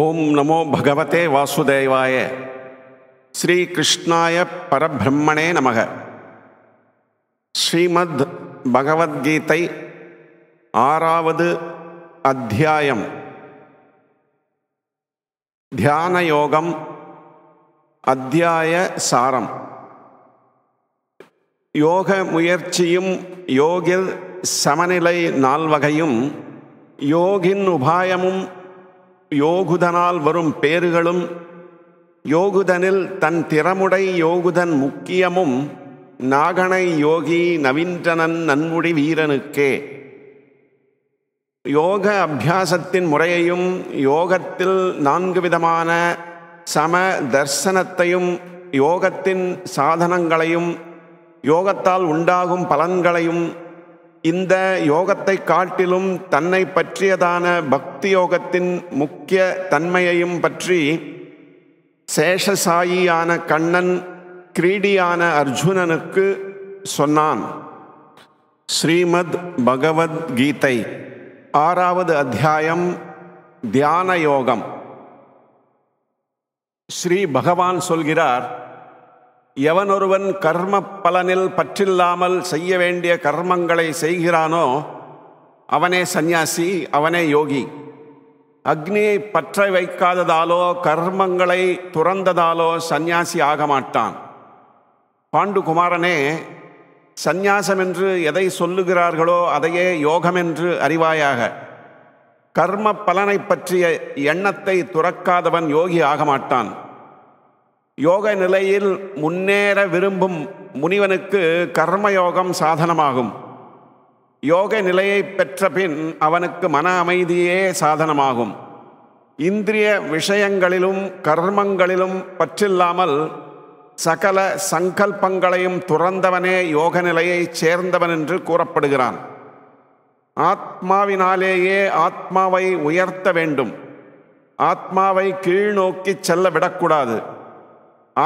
ஓம் நமோ பகவதே வாசுதேவாய ஸ்ரீ கிருஷ்ணாய பரபிரம்மணே நமக ஸ்ரீமத் பகவத்கீதை ஆறாவது அத்தியாயம் தியான யோகம் அத்தியாய சாரம் யோக முயற்சியும் யோகில் சமநிலை நால்வகையும் யோகின் உபாயமும் யோகுதனால் வரும் பேறுகளும் யோகுதனில் தன் திறமுடை யோகுதன் முக்கியமும் நாகனை யோகி நவீன்றனன் நன்முடி வீரனுக்கே யோக அபியாசத்தின் முறையையும் யோகத்தில் நான்கு விதமான சம தர்சனத்தையும் யோகத்தின் சாதனங்களையும் யோகத்தால் உண்டாகும் பலன்களையும் இந்த யோகத்தை காட்டிலும் தன்னை பற்றியதான பக்தி யோகத்தின் முக்கிய தன்மையையும் பற்றி சேஷசாயியான கண்ணன் கிரீடியான அர்ஜுனனுக்கு சொன்னான் ஸ்ரீமத் பகவத்கீதை ஆறாவது அத்தியாயம் தியான யோகம் ஸ்ரீ பகவான் சொல்கிறார் எவனொருவன் கர்ம பலனில் பற்றில்லாமல் செய்ய வேண்டிய கர்மங்களை செய்கிறானோ அவனே சந்நியாசி அவனே யோகி அக்னியை பற்ற வைக்காததாலோ கர்மங்களை துறந்ததாலோ சந்நியாசி ஆக மாட்டான் பாண்டுகுமாரனே சந்நியாசம் என்று எதை சொல்லுகிறார்களோ அதையே யோகம் என்று அறிவாயாக கர்ம பலனை பற்றிய எண்ணத்தை துறக்காதவன் யோகி ஆக மாட்டான் யோக நிலையில் முன்னேற விரும்பும் முனிவனுக்கு கர்மயோகம் சாதனமாகும் யோக நிலையை பெற்ற பின் அவனுக்கு மன அமைதியே சாதனமாகும் இந்திரிய விஷயங்களிலும் கர்மங்களிலும் பற்றில்லாமல் சகல சங்கல்பங்களையும் துறந்தவனே யோக நிலையைச் சேர்ந்தவன் என்று கூறப்படுகிறான் ஆத்மாவினாலேயே ஆத்மாவை உயர்த்த வேண்டும் ஆத்மாவை கீழ்நோக்கிச் செல்ல விடக்கூடாது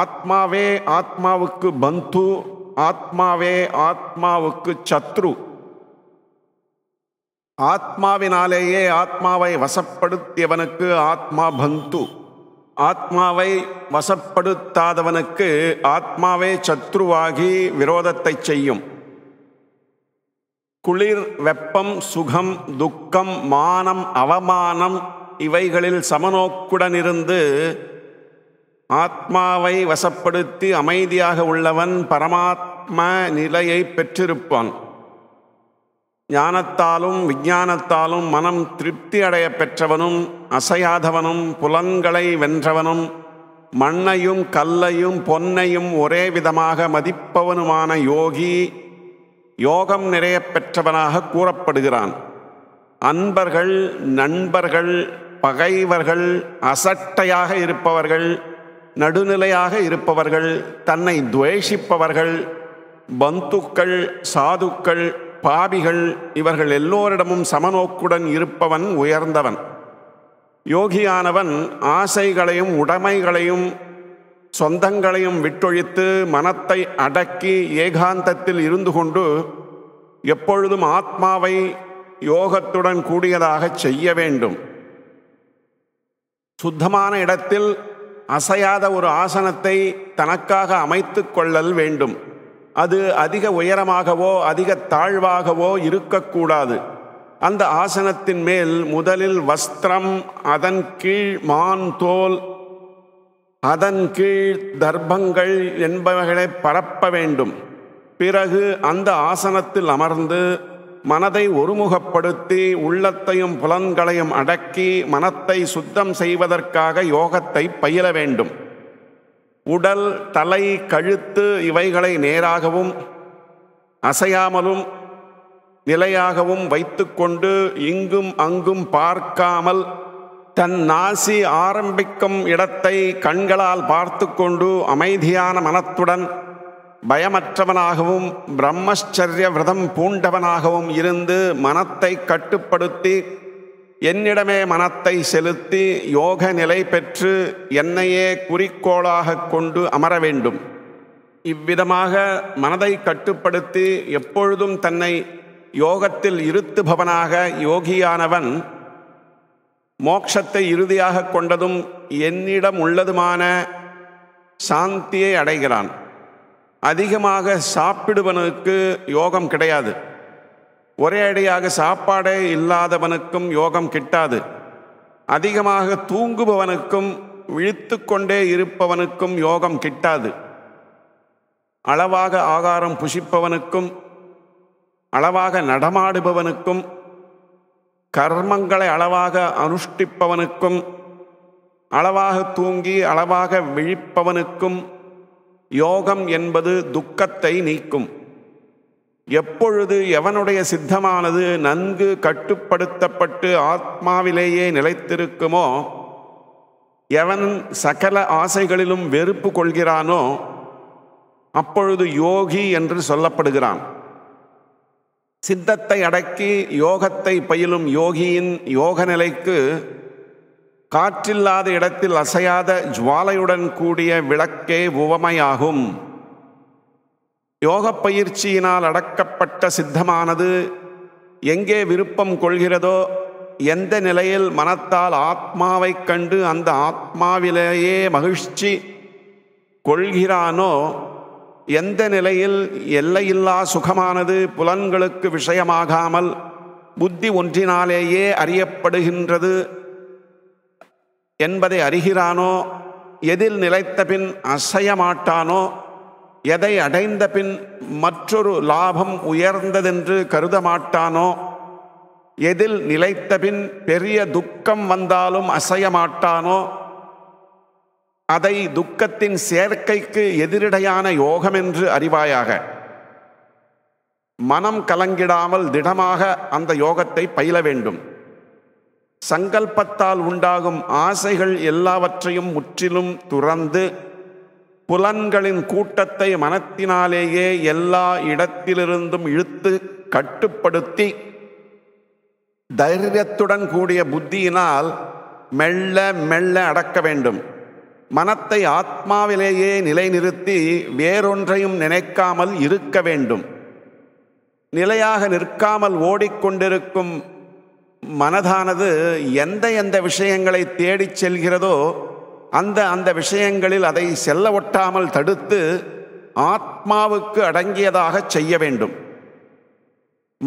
ஆத்மாவே ஆத்மாவுக்கு பந்து ஆத்மாவே ஆத்மாவுக்கு சத்ரு ஆத்மாவினாலேயே ஆத்மாவை வசப்படுத்தியவனுக்கு ஆத்மா பந்து ஆத்மாவை வசப்படுத்தாதவனுக்கு ஆத்மாவே சத்ருவாகி விரோதத்தை செய்யும் குளிர் வெப்பம் சுகம் துக்கம் மானம் அவமானம் இவைகளில் சமநோக்குடன் இருந்து ஆத்மாவை வசப்படுத்தி அமைதியாக உள்ளவன் பரமாத்ம நிலையை பெற்றிருப்பான் ஞானத்தாலும் விஞ்ஞானத்தாலும் மனம் திருப்தி அடைய பெற்றவனும் அசையாதவனும் புலன்களை வென்றவனும் மண்ணையும் கல்லையும் பொன்னையும் ஒரே விதமாக மதிப்பவனுமான யோகி யோகம் நிறைய பெற்றவனாக கூறப்படுகிறான் அன்பர்கள் நண்பர்கள் பகைவர்கள் அசட்டையாக இருப்பவர்கள் நடுநிலையாக இருப்பவர்கள் தன்னை துவேஷிப்பவர்கள் பந்துக்கள் சாதுக்கள் பாபிகள் இவர்கள் எல்லோரிடமும் சமநோக்குடன் இருப்பவன் உயர்ந்தவன் யோகியானவன் ஆசைகளையும் உடைமைகளையும் சொந்தங்களையும் விட்டொழித்து மனத்தை அடக்கி ஏகாந்தத்தில் இருந்து கொண்டு எப்பொழுதும் ஆத்மாவை யோகத்துடன் கூடியதாக செய்ய வேண்டும் சுத்தமான இடத்தில் அசையாத ஒரு ஆசனத்தை தனக்காக அமைத்து கொள்ளல் வேண்டும் அது அதிக உயரமாகவோ அதிக தாழ்வாகவோ இருக்கக்கூடாது அந்த ஆசனத்தின் மேல் முதலில் வஸ்திரம் அதன் கீழ் மான் தோல் அதன் கீழ் தர்ப்பங்கள் என்பவைகளை பரப்ப வேண்டும் பிறகு அந்த ஆசனத்தில் அமர்ந்து மனதை ஒருமுகப்படுத்தி உள்ளத்தையும் புலன்களையும் அடக்கி மனத்தை சுத்தம் செய்வதற்காக யோகத்தை பயில வேண்டும் உடல் தலை கழுத்து இவைகளை நேராகவும் அசையாமலும் நிலையாகவும் வைத்துக்கொண்டு இங்கும் அங்கும் பார்க்காமல் தன் நாசி ஆரம்பிக்கும் இடத்தை கண்களால் பார்த்து கொண்டு அமைதியான மனத்துடன் பயமற்றவனாகவும் பிரம்மச்சரிய விரதம் பூண்டவனாகவும் இருந்து மனத்தை கட்டுப்படுத்தி என்னிடமே மனத்தை செலுத்தி யோக நிலை பெற்று என்னையே குறிக்கோளாக கொண்டு அமர வேண்டும் இவ்விதமாக மனதை கட்டுப்படுத்தி எப்பொழுதும் தன்னை யோகத்தில் இருத்துபவனாக யோகியானவன் மோட்சத்தை இறுதியாக கொண்டதும் என்னிடம் உள்ளதுமான சாந்தியை அடைகிறான் அதிகமாக சாப்பிடுவனுக்கு யோகம் கிடையாது ஒரே அடியாக சாப்பாடே இல்லாதவனுக்கும் யோகம் கிட்டாது அதிகமாக தூங்குபவனுக்கும் விழித்து கொண்டே இருப்பவனுக்கும் யோகம் கிட்டாது அளவாக ஆகாரம் புஷிப்பவனுக்கும் அளவாக நடமாடுபவனுக்கும் கர்மங்களை அளவாக அனுஷ்டிப்பவனுக்கும் அளவாக தூங்கி அளவாக விழிப்பவனுக்கும் யோகம் என்பது துக்கத்தை நீக்கும் எப்பொழுது எவனுடைய சித்தமானது நன்கு கட்டுப்படுத்தப்பட்டு ஆத்மாவிலேயே நிலைத்திருக்குமோ எவன் சகல ஆசைகளிலும் வெறுப்பு கொள்கிறானோ அப்பொழுது யோகி என்று சொல்லப்படுகிறான் சித்தத்தை அடக்கி யோகத்தை பயிலும் யோகியின் யோக நிலைக்கு காற்றில்லாத இடத்தில் அசையாத ஜுவாலையுடன் கூடிய விளக்கே உவமையாகும் யோக பயிற்சியினால் அடக்கப்பட்ட சித்தமானது எங்கே விருப்பம் கொள்கிறதோ எந்த நிலையில் மனத்தால் ஆத்மாவை கண்டு அந்த ஆத்மாவிலேயே மகிழ்ச்சி கொள்கிறானோ எந்த நிலையில் எல்லையில்லா சுகமானது புலன்களுக்கு விஷயமாகாமல் புத்தி ஒன்றினாலேயே அறியப்படுகின்றது என்பதை அறிகிறானோ எதில் நிலைத்த பின் அசையமாட்டானோ எதை அடைந்த பின் மற்றொரு லாபம் உயர்ந்ததென்று கருத மாட்டானோ எதில் நிலைத்த பின் பெரிய துக்கம் வந்தாலும் அசையமாட்டானோ அதை துக்கத்தின் சேர்க்கைக்கு எதிரிடையான யோகம் என்று அறிவாயாக மனம் கலங்கிடாமல் திடமாக அந்த யோகத்தை பயில வேண்டும் சங்கல்பத்தால் உண்டாகும் ஆசைகள் எல்லாவற்றையும் முற்றிலும் துறந்து புலன்களின் கூட்டத்தை மனத்தினாலேயே எல்லா இடத்திலிருந்தும் இழுத்து கட்டுப்படுத்தி தைரியத்துடன் கூடிய புத்தியினால் மெல்ல மெல்ல அடக்க வேண்டும் மனத்தை ஆத்மாவிலேயே நிலைநிறுத்தி வேறொன்றையும் நினைக்காமல் இருக்க வேண்டும் நிலையாக நிற்காமல் ஓடிக்கொண்டிருக்கும் மனதானது எந்த எந்த விஷயங்களை தேடிச் செல்கிறதோ அந்த அந்த விஷயங்களில் அதை செல்ல ஒட்டாமல் தடுத்து ஆத்மாவுக்கு அடங்கியதாக செய்ய வேண்டும்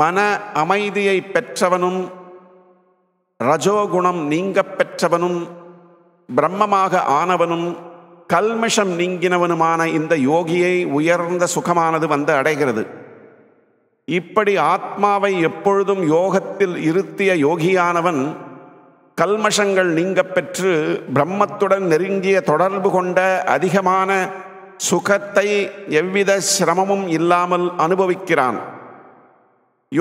மன அமைதியை பெற்றவனும் ரஜோகுணம் நீங்க பெற்றவனும் பிரம்மமாக ஆனவனும் கல்மிஷம் நீங்கினவனுமான இந்த யோகியை உயர்ந்த சுகமானது வந்து அடைகிறது இப்படி ஆத்மாவை எப்பொழுதும் யோகத்தில் இருத்திய யோகியானவன் கல்மஷங்கள் நீங்க பெற்று பிரம்மத்துடன் நெருங்கிய தொடர்பு கொண்ட அதிகமான சுகத்தை எவ்வித சிரமமும் இல்லாமல் அனுபவிக்கிறான்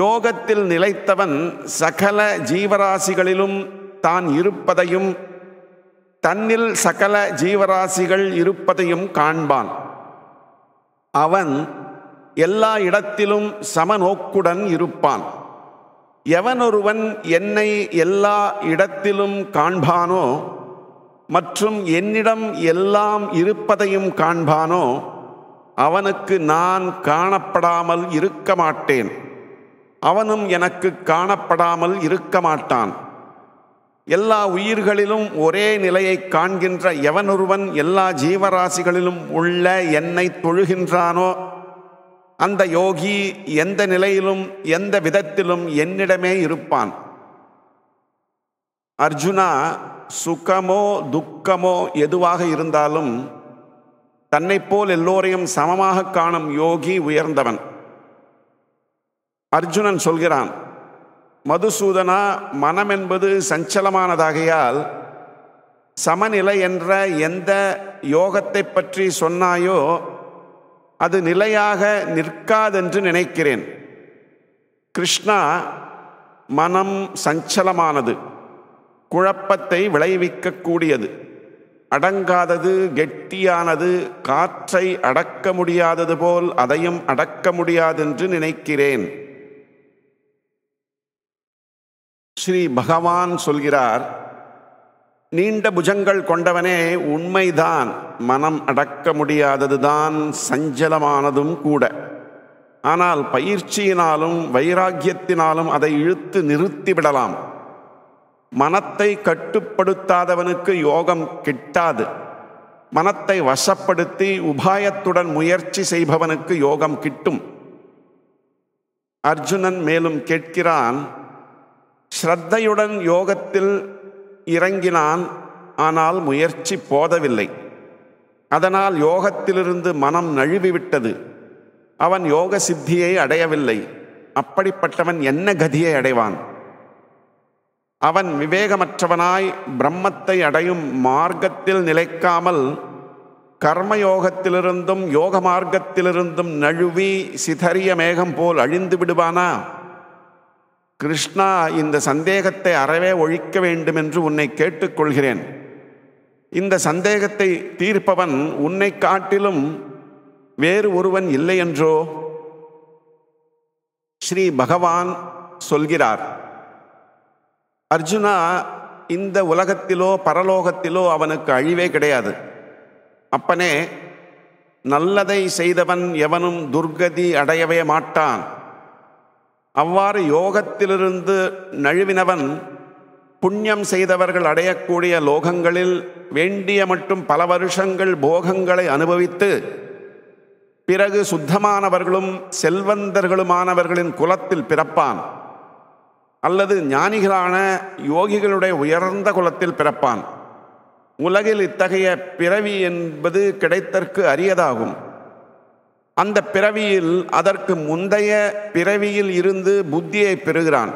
யோகத்தில் நிலைத்தவன் சகல ஜீவராசிகளிலும் தான் இருப்பதையும் தன்னில் சகல ஜீவராசிகள் இருப்பதையும் காண்பான் அவன் எல்லா இடத்திலும் சமநோக்குடன் இருப்பான் எவனொருவன் என்னை எல்லா இடத்திலும் காண்பானோ மற்றும் என்னிடம் எல்லாம் இருப்பதையும் காண்பானோ அவனுக்கு நான் காணப்படாமல் இருக்க மாட்டேன் அவனும் எனக்கு காணப்படாமல் இருக்க மாட்டான் எல்லா உயிர்களிலும் ஒரே நிலையை காண்கின்ற எவனொருவன் எல்லா ஜீவராசிகளிலும் உள்ள என்னை தொழுகின்றானோ அந்த யோகி எந்த நிலையிலும் எந்த விதத்திலும் என்னிடமே இருப்பான் அர்ஜுனா சுகமோ துக்கமோ எதுவாக இருந்தாலும் தன்னை போல் எல்லோரையும் சமமாக காணும் யோகி உயர்ந்தவன் அர்ஜுனன் சொல்கிறான் மதுசூதனா மனம் என்பது சஞ்சலமானதாகையால் சமநிலை என்ற எந்த யோகத்தை பற்றி சொன்னாயோ அது நிலையாக நிற்காதென்று நினைக்கிறேன் கிருஷ்ணா மனம் சஞ்சலமானது குழப்பத்தை விளைவிக்கக்கூடியது அடங்காதது கெட்டியானது காற்றை அடக்க முடியாதது போல் அதையும் அடக்க முடியாதென்று நினைக்கிறேன் ஸ்ரீ பகவான் சொல்கிறார் நீண்ட புஜங்கள் கொண்டவனே உண்மைதான் மனம் அடக்க முடியாததுதான் சஞ்சலமானதும் கூட ஆனால் பயிற்சியினாலும் வைராக்கியத்தினாலும் அதை இழுத்து நிறுத்திவிடலாம் மனத்தை கட்டுப்படுத்தாதவனுக்கு யோகம் கிட்டாது மனத்தை வசப்படுத்தி உபாயத்துடன் முயற்சி செய்பவனுக்கு யோகம் கிட்டும் அர்ஜுனன் மேலும் கேட்கிறான் ஸ்ரத்தையுடன் யோகத்தில் இறங்கினான் ஆனால் முயற்சி போதவில்லை அதனால் யோகத்திலிருந்து மனம் நழுவிவிட்டது அவன் யோக சித்தியை அடையவில்லை அப்படிப்பட்டவன் என்ன கதியை அடைவான் அவன் விவேகமற்றவனாய் பிரம்மத்தை அடையும் மார்க்கத்தில் நிலைக்காமல் கர்மயோகத்திலிருந்தும் யோக மார்க்கத்திலிருந்தும் நழுவி சிதறிய மேகம் போல் அழிந்து விடுவானா கிருஷ்ணா இந்த சந்தேகத்தை அறவே ஒழிக்க வேண்டும் என்று உன்னை கேட்டுக்கொள்கிறேன் இந்த சந்தேகத்தை தீர்ப்பவன் உன்னை காட்டிலும் வேறு ஒருவன் இல்லை என்றோ ஸ்ரீ பகவான் சொல்கிறார் அர்ஜுனா இந்த உலகத்திலோ பரலோகத்திலோ அவனுக்கு அழிவே கிடையாது அப்பனே நல்லதை செய்தவன் எவனும் துர்கதி அடையவே மாட்டான் அவ்வாறு யோகத்திலிருந்து நழுவினவன் புண்ணியம் செய்தவர்கள் அடையக்கூடிய லோகங்களில் வேண்டிய மட்டும் பல வருஷங்கள் போகங்களை அனுபவித்து பிறகு சுத்தமானவர்களும் செல்வந்தர்களுமானவர்களின் குலத்தில் பிறப்பான் அல்லது ஞானிகளான யோகிகளுடைய உயர்ந்த குலத்தில் பிறப்பான் உலகில் இத்தகைய பிறவி என்பது கிடைத்தற்கு அரியதாகும் அந்த பிறவியில் அதற்கு முந்தைய பிறவியில் இருந்து புத்தியை பெறுகிறான்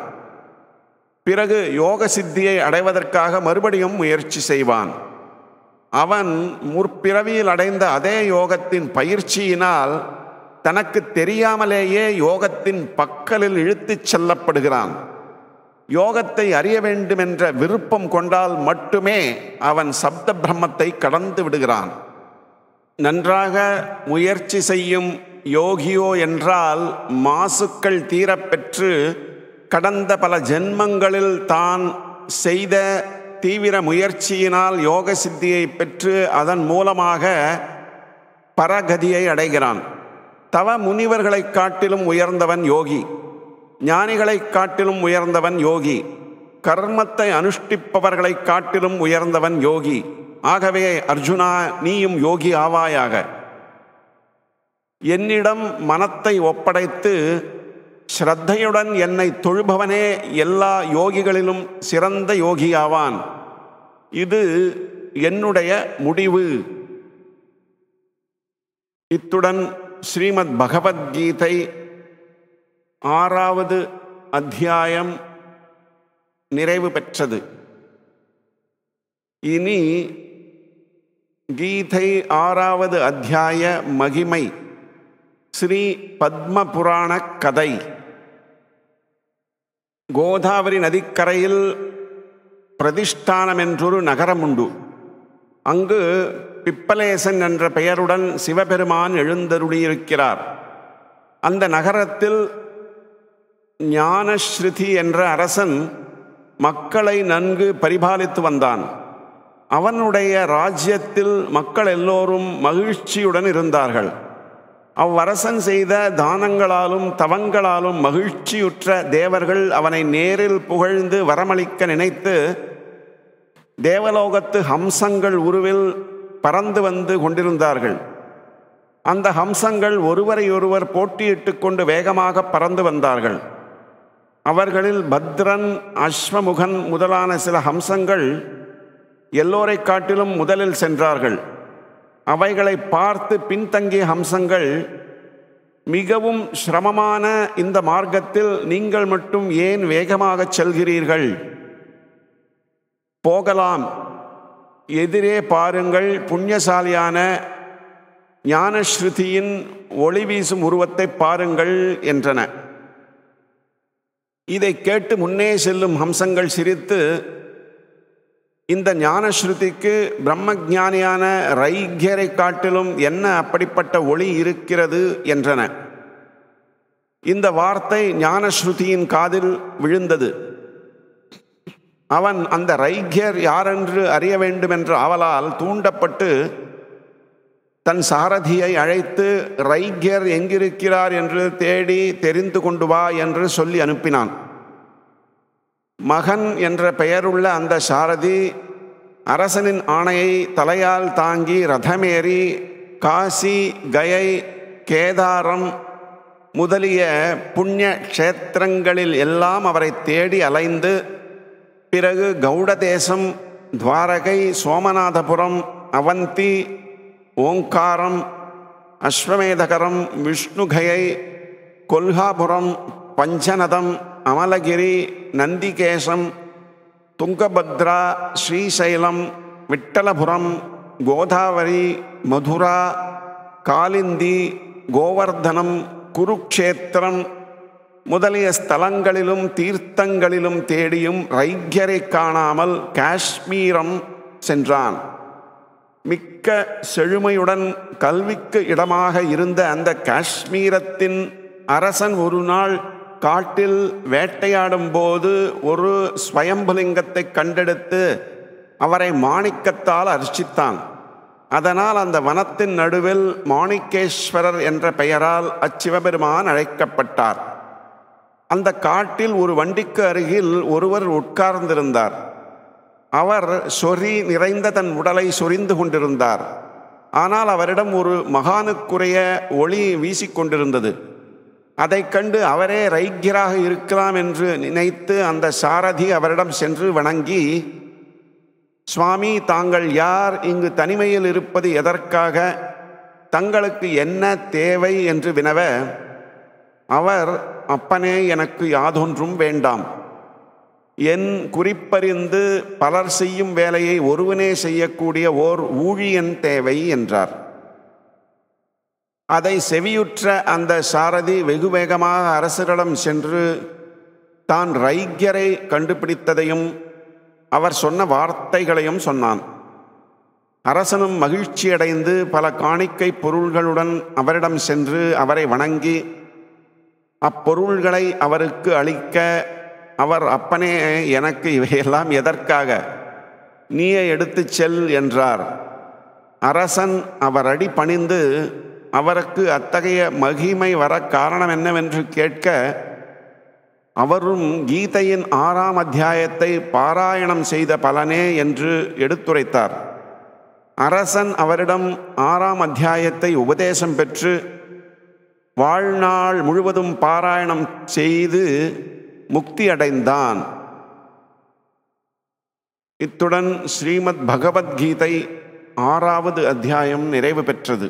பிறகு யோக சித்தியை அடைவதற்காக மறுபடியும் முயற்சி செய்வான் அவன் முற்பிறவியில் அடைந்த அதே யோகத்தின் பயிற்சியினால் தனக்கு தெரியாமலேயே யோகத்தின் பக்கலில் இழுத்துச் செல்லப்படுகிறான் யோகத்தை அறிய வேண்டுமென்ற விருப்பம் கொண்டால் மட்டுமே அவன் சப்த பிரம்மத்தை கடந்து விடுகிறான் நன்றாக முயற்சி செய்யும் யோகியோ என்றால் மாசுக்கள் தீரப்பெற்று கடந்த பல ஜென்மங்களில் தான் செய்த தீவிர முயற்சியினால் யோக சித்தியை பெற்று அதன் மூலமாக பரகதியை அடைகிறான் தவ முனிவர்களைக் காட்டிலும் உயர்ந்தவன் யோகி ஞானிகளைக் காட்டிலும் உயர்ந்தவன் யோகி கர்மத்தை அனுஷ்டிப்பவர்களைக் காட்டிலும் உயர்ந்தவன் யோகி ஆகவே அர்ஜுனா நீயும் யோகி ஆவாயாக என்னிடம் மனத்தை ஒப்படைத்து ஸ்ரத்தையுடன் என்னை தொழுபவனே எல்லா யோகிகளிலும் சிறந்த யோகியாவான் இது என்னுடைய முடிவு இத்துடன் ஸ்ரீமத் பகவத்கீதை ஆறாவது அத்தியாயம் நிறைவு பெற்றது இனி கீதை ஆறாவது அத்தியாய மகிமை ஸ்ரீ பத்ம புராண கதை கோதாவரி நதிக்கரையில் பிரதிஷ்டானம் என்றொரு நகரம் உண்டு அங்கு பிப்பலேசன் என்ற பெயருடன் சிவபெருமான் எழுந்தருளியிருக்கிறார் அந்த நகரத்தில் ஞானஸ்ருதி என்ற அரசன் மக்களை நன்கு பரிபாலித்து வந்தான் அவனுடைய ராஜ்யத்தில் மக்கள் எல்லோரும் மகிழ்ச்சியுடன் இருந்தார்கள் அவ்வரசன் செய்த தானங்களாலும் தவங்களாலும் மகிழ்ச்சியுற்ற தேவர்கள் அவனை நேரில் புகழ்ந்து வரமளிக்க நினைத்து தேவலோகத்து ஹம்சங்கள் உருவில் பறந்து வந்து கொண்டிருந்தார்கள் அந்த ஹம்சங்கள் ஒருவரையொருவர் போட்டியிட்டு கொண்டு வேகமாக பறந்து வந்தார்கள் அவர்களில் பத்ரன் அஸ்வமுகன் முதலான சில ஹம்சங்கள் எல்லோரை காட்டிலும் முதலில் சென்றார்கள் அவைகளை பார்த்து பின்தங்கிய அம்சங்கள் மிகவும் சிரமமான இந்த மார்க்கத்தில் நீங்கள் மட்டும் ஏன் வேகமாக செல்கிறீர்கள் போகலாம் எதிரே பாருங்கள் புண்ணியசாலியான ஞானஸ்ருதியின் ஒளி வீசும் உருவத்தை பாருங்கள் என்றன இதை கேட்டு முன்னே செல்லும் ஹம்சங்கள் சிரித்து இந்த ஞானஸ்ருதிக்கு பிரம்ம ஜானியான ரைக்கியரை காட்டிலும் என்ன அப்படிப்பட்ட ஒளி இருக்கிறது என்றன இந்த வார்த்தை ஞானஸ்ருதியின் காதில் விழுந்தது அவன் அந்த ரைகியர் யாரென்று அறிய வேண்டும் என்ற அவலால் தூண்டப்பட்டு தன் சாரதியை அழைத்து ரைகியர் எங்கிருக்கிறார் என்று தேடி தெரிந்து கொண்டு வா என்று சொல்லி அனுப்பினான் மகன் என்ற பெயருள்ள அந்த சாரதி அரசனின் ஆணையை தலையால் தாங்கி ரதமேறி காசி கயை கேதாரம் முதலிய புண்ணிய கஷேத்திரங்களில் எல்லாம் அவரை தேடி அலைந்து பிறகு கௌடதேசம் துவாரகை சோமநாதபுரம் அவந்தி ஓங்காரம் அஸ்வமேதகரம் விஷ்ணுகையை கொல்ஹாபுரம் பஞ்சநதம் அமலகிரி நந்திகேசம் துங்கபத்ரா ஸ்ரீசைலம் விட்டலபுரம் கோதாவரி மதுரா காலிந்தி கோவர்தனம் குருக்ஷேத்திரம் முதலிய ஸ்தலங்களிலும் தீர்த்தங்களிலும் தேடியும் ரைக்கியரை காணாமல் காஷ்மீரம் சென்றான் மிக்க செழுமையுடன் கல்விக்கு இடமாக இருந்த அந்த காஷ்மீரத்தின் அரசன் ஒரு நாள் காட்டில் வேட்டையாடும் போது ஒரு ஸ்வயம்புலிங்கத்தை கண்டெடுத்து அவரை மாணிக்கத்தால் அர்ச்சித்தான் அதனால் அந்த வனத்தின் நடுவில் மாணிக்கேஸ்வரர் என்ற பெயரால் அச்சிவபெருமான் அழைக்கப்பட்டார் அந்த காட்டில் ஒரு வண்டிக்கு அருகில் ஒருவர் உட்கார்ந்திருந்தார் அவர் சொறி நிறைந்த தன் உடலை சொரிந்து கொண்டிருந்தார் ஆனால் அவரிடம் ஒரு மகானுக்குரிய ஒளி வீசிக்கொண்டிருந்தது அதை கண்டு அவரே ரைக்கியராக இருக்கலாம் என்று நினைத்து அந்த சாரதி அவரிடம் சென்று வணங்கி சுவாமி தாங்கள் யார் இங்கு தனிமையில் இருப்பது எதற்காக தங்களுக்கு என்ன தேவை என்று வினவ அவர் அப்பனே எனக்கு யாதொன்றும் வேண்டாம் என் குறிப்பறிந்து பலர் செய்யும் வேலையை ஒருவனே செய்யக்கூடிய ஓர் ஊழியன் தேவை என்றார் அதை செவியுற்ற அந்த சாரதி வெகு வேகமாக அரசரிடம் சென்று தான் ரைக்கியரை கண்டுபிடித்ததையும் அவர் சொன்ன வார்த்தைகளையும் சொன்னான் அரசனும் மகிழ்ச்சியடைந்து பல காணிக்கை பொருள்களுடன் அவரிடம் சென்று அவரை வணங்கி அப்பொருள்களை அவருக்கு அளிக்க அவர் அப்பனே எனக்கு இவையெல்லாம் எதற்காக நீயே எடுத்துச் செல் என்றார் அரசன் அவரடி பணிந்து அவருக்கு அத்தகைய மகிமை வர காரணம் என்னவென்று கேட்க அவரும் கீதையின் ஆறாம் அத்தியாயத்தை பாராயணம் செய்த பலனே என்று எடுத்துரைத்தார் அரசன் அவரிடம் ஆறாம் அத்தியாயத்தை உபதேசம் பெற்று வாழ்நாள் முழுவதும் பாராயணம் செய்து முக்தி அடைந்தான் இத்துடன் ஸ்ரீமத் பகவத்கீதை ஆறாவது அத்தியாயம் நிறைவு பெற்றது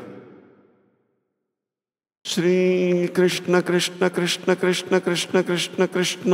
कृष्ण कृष्ण कृष्ण